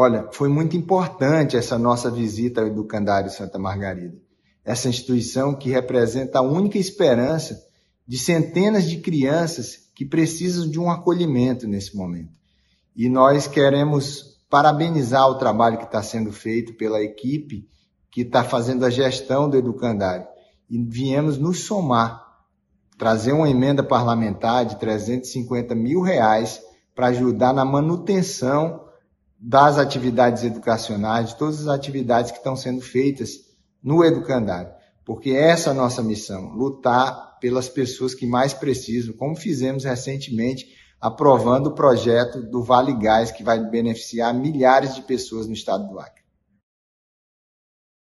Olha, foi muito importante essa nossa visita ao educandário Santa Margarida, essa instituição que representa a única esperança de centenas de crianças que precisam de um acolhimento nesse momento. E nós queremos parabenizar o trabalho que está sendo feito pela equipe que está fazendo a gestão do Educandário. E viemos nos somar, trazer uma emenda parlamentar de 350 mil reais para ajudar na manutenção das atividades educacionais, de todas as atividades que estão sendo feitas no educandário. Porque essa é a nossa missão, lutar pelas pessoas que mais precisam, como fizemos recentemente, aprovando o projeto do Vale Gás, que vai beneficiar milhares de pessoas no estado do Acre.